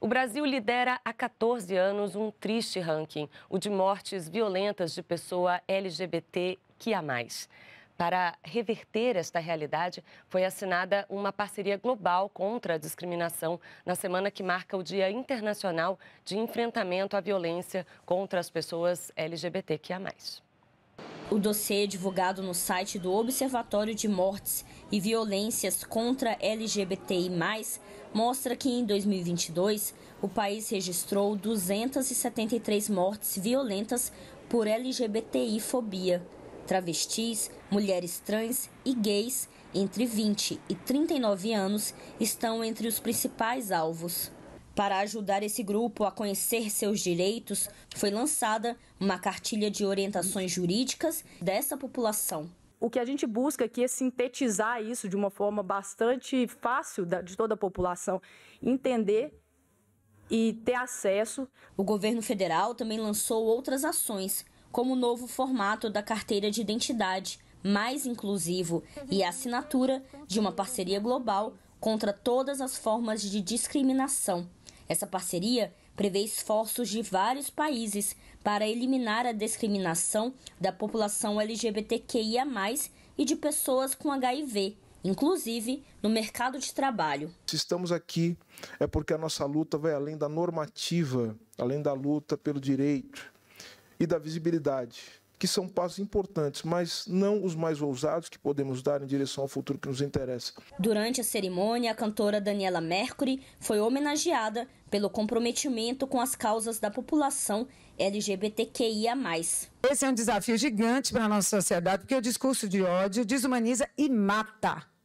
O Brasil lidera há 14 anos um triste ranking, o de mortes violentas de pessoa LGBT que há mais. Para reverter esta realidade, foi assinada uma parceria global contra a discriminação na semana que marca o Dia Internacional de Enfrentamento à Violência contra as Pessoas LGBTQIA. O dossiê divulgado no site do Observatório de Mortes e Violências contra LGBTI+, mostra que em 2022 o país registrou 273 mortes violentas por LGBTI-fobia. Travestis, mulheres trans e gays entre 20 e 39 anos estão entre os principais alvos. Para ajudar esse grupo a conhecer seus direitos, foi lançada uma cartilha de orientações jurídicas dessa população. O que a gente busca aqui é sintetizar isso de uma forma bastante fácil de toda a população entender e ter acesso. O governo federal também lançou outras ações, como o novo formato da carteira de identidade, mais inclusivo, e a assinatura de uma parceria global contra todas as formas de discriminação essa parceria prevê esforços de vários países para eliminar a discriminação da população LGBTQIA, e de pessoas com HIV, inclusive no mercado de trabalho. Se estamos aqui é porque a nossa luta vai além da normativa, além da luta pelo direito e da visibilidade que são passos importantes, mas não os mais ousados que podemos dar em direção ao futuro que nos interessa. Durante a cerimônia, a cantora Daniela Mercury foi homenageada pelo comprometimento com as causas da população LGBTQIA. Esse é um desafio gigante para a nossa sociedade, porque o discurso de ódio desumaniza e mata.